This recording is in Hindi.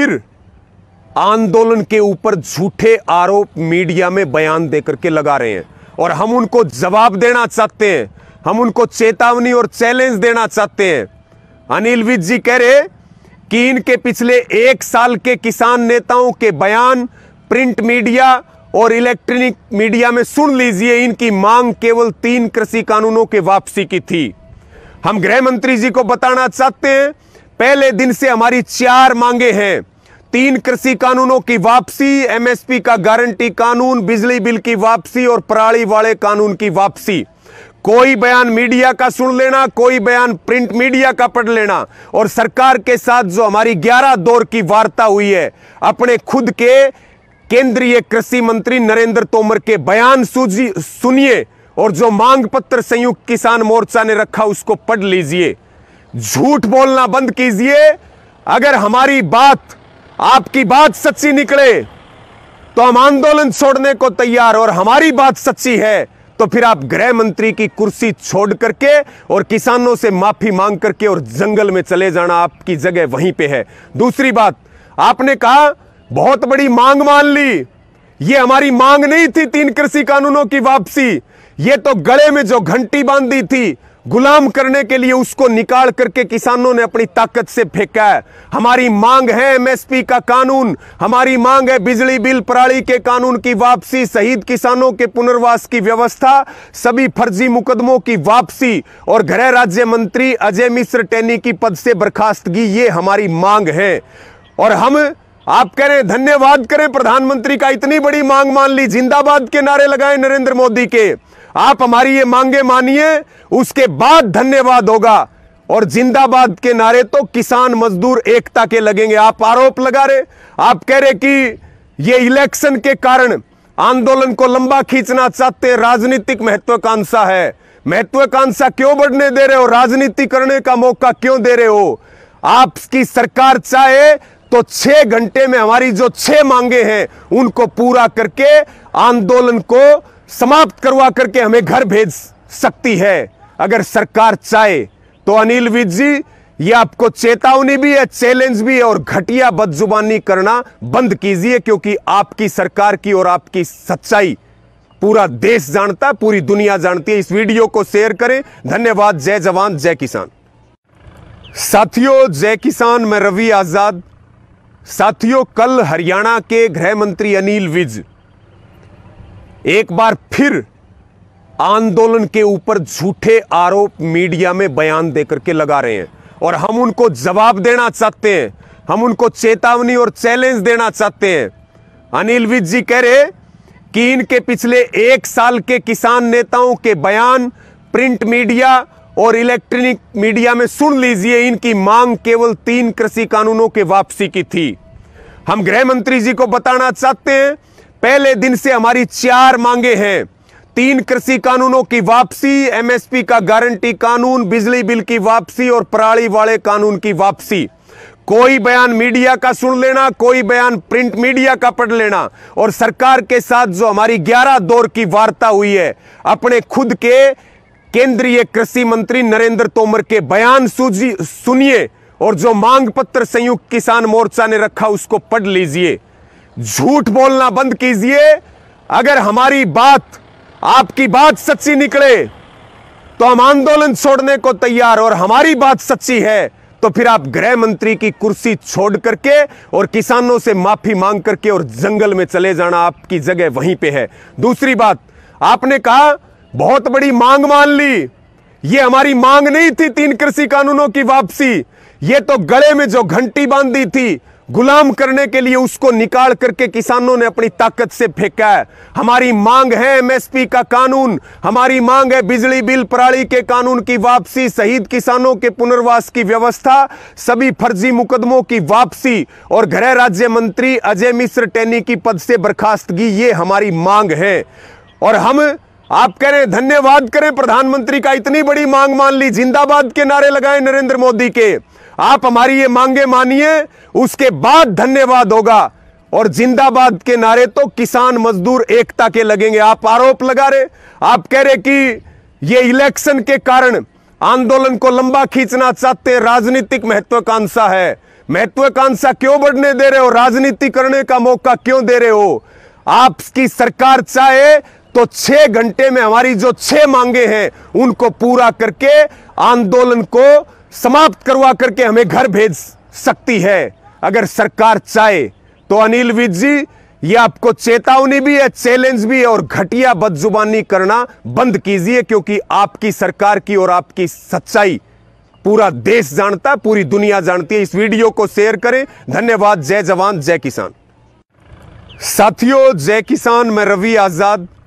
फिर आंदोलन के ऊपर झूठे आरोप मीडिया में बयान देकर के लगा रहे हैं और हम उनको जवाब देना चाहते हैं हम उनको चेतावनी और चैलेंज देना चाहते हैं अनिल विज जी कह रहे कि इनके पिछले एक साल के किसान नेताओं के बयान प्रिंट मीडिया और इलेक्ट्रॉनिक मीडिया में सुन लीजिए इनकी मांग केवल तीन कृषि कानूनों के वापसी की थी हम गृह मंत्री जी को बताना चाहते हैं पहले दिन से हमारी चार मांगे हैं तीन कृषि कानूनों की वापसी एमएसपी का गारंटी कानून बिजली बिल की वापसी और पराली वाले कानून की वापसी कोई बयान मीडिया का सुन लेना कोई बयान प्रिंट मीडिया का पढ़ लेना और सरकार के साथ जो हमारी 11 दौर की वार्ता हुई है अपने खुद के केंद्रीय कृषि मंत्री नरेंद्र तोमर के बयान सुनिए और जो मांग पत्र संयुक्त किसान मोर्चा ने रखा उसको पढ़ लीजिए झूठ बोलना बंद कीजिए अगर हमारी बात आपकी बात सच्ची निकले तो हम आंदोलन छोड़ने को तैयार और हमारी बात सच्ची है तो फिर आप गृह मंत्री की कुर्सी छोड़ करके और किसानों से माफी मांग करके और जंगल में चले जाना आपकी जगह वहीं पे है दूसरी बात आपने कहा बहुत बड़ी मांग मान ली ये हमारी मांग नहीं थी तीन कृषि कानूनों की वापसी ये तो गले में जो घंटी बांधी थी गुलाम करने के लिए उसको निकाल करके किसानों ने अपनी ताकत से फेंका है हमारी मांग है एमएसपी का कानून हमारी मांग है बिजली बिल पराली के कानून की वापसी शहीद किसानों के पुनर्वास की व्यवस्था सभी फर्जी मुकदमों की वापसी और गृह राज्य मंत्री अजय मिश्र टेनी की पद से बर्खास्तगी ये हमारी मांग है और हम आप कह रहे धन्यवाद करें प्रधानमंत्री का इतनी बड़ी मांग मान ली जिंदाबाद के नारे लगाए नरेंद्र मोदी के आप हमारी ये मांगे मानिए उसके बाद धन्यवाद होगा और जिंदाबाद के नारे तो किसान मजदूर एकता के लगेंगे आप आरोप लगा रहे आप कह रहे कि ये इलेक्शन के कारण आंदोलन को लंबा खींचना चाहते राजनीतिक महत्वाकांक्षा है महत्वाकांक्षा क्यों बढ़ने दे रहे हो राजनीति करने का मौका क्यों दे रहे हो आपकी सरकार चाहे तो छह घंटे में हमारी जो छह मांगे हैं उनको पूरा करके आंदोलन को समाप्त करवा करके हमें घर भेज सकती है अगर सरकार चाहे तो अनिल विज जी ये आपको चेतावनी भी है चैलेंज भी है और घटिया बदजुबानी करना बंद कीजिए क्योंकि आपकी सरकार की और आपकी सच्चाई पूरा देश जानता है पूरी दुनिया जानती है इस वीडियो को शेयर करें धन्यवाद जय जवान जय किसान साथियों जय किसान मैं रवि आज़ाद साथियों कल हरियाणा के गृह मंत्री अनिल विज एक बार फिर आंदोलन के ऊपर झूठे आरोप मीडिया में बयान देकर के लगा रहे हैं और हम उनको जवाब देना चाहते हैं हम उनको चेतावनी और चैलेंज देना चाहते हैं अनिल विज जी कह रहे कि इनके पिछले एक साल के किसान नेताओं के बयान प्रिंट मीडिया और इलेक्ट्रॉनिक मीडिया में सुन लीजिए इनकी मांग केवल तीन कृषि कानूनों के वापसी की थी हम गृह मंत्री जी को बताना चाहते हैं पहले दिन से हमारी चार मांगे हैं तीन कृषि कानूनों की वापसी एमएसपी का गारंटी कानून बिजली बिल की वापसी और पराली वाले कानून की वापसी कोई बयान मीडिया का सुन लेना कोई बयान प्रिंट मीडिया का पढ़ लेना और सरकार के साथ जो हमारी 11 दौर की वार्ता हुई है अपने खुद के केंद्रीय कृषि मंत्री नरेंद्र तोमर के बयान सुनिए और जो मांग पत्र संयुक्त किसान मोर्चा ने रखा उसको पढ़ लीजिए झूठ बोलना बंद कीजिए अगर हमारी बात आपकी बात सच्ची निकले तो हम आंदोलन छोड़ने को तैयार और हमारी बात सच्ची है तो फिर आप गृह मंत्री की कुर्सी छोड़ करके और किसानों से माफी मांग करके और जंगल में चले जाना आपकी जगह वहीं पे है दूसरी बात आपने कहा बहुत बड़ी मांग मान ली ये हमारी मांग नहीं थी तीन कृषि कानूनों की वापसी ये तो गले में जो घंटी बांधी थी गुलाम करने के लिए उसको निकाल करके किसानों ने अपनी ताकत से फेंका है हमारी मांग है एमएसपी का कानून हमारी मांग है बिजली बिल पराली के कानून की वापसी शहीद किसानों के पुनर्वास की व्यवस्था सभी फर्जी मुकदमों की वापसी और गृह राज्य मंत्री अजय मिश्र टेनी की पद से बर्खास्तगी ये हमारी मांग है और हम आप कह रहे धन्यवाद करें प्रधानमंत्री का इतनी बड़ी मांग मान ली जिंदाबाद के नारे लगाए नरेंद्र मोदी के आप हमारी ये मांगे मानिए उसके बाद धन्यवाद होगा और जिंदाबाद के नारे तो किसान मजदूर एकता के लगेंगे आप आरोप लगा रहे आप कह रहे कि ये इलेक्शन के कारण आंदोलन को लंबा खींचना चाहते हैं राजनीतिक महत्वाकांक्षा है महत्वाकांक्षा क्यों बढ़ने दे रहे हो राजनीति करने का मौका क्यों दे रहे हो आपकी सरकार चाहे तो छह घंटे में हमारी जो छह मांगे हैं उनको पूरा करके आंदोलन को समाप्त करवा करके हमें घर भेज सकती है अगर सरकार चाहे तो अनिल विज जी ये आपको चेतावनी भी है चैलेंज भी है और घटिया बदजुबानी करना बंद कीजिए क्योंकि आपकी सरकार की और आपकी सच्चाई पूरा देश जानता है पूरी दुनिया जानती है इस वीडियो को शेयर करें धन्यवाद जय जवान जय किसान साथियों जय किसान मैं रवि आज़ाद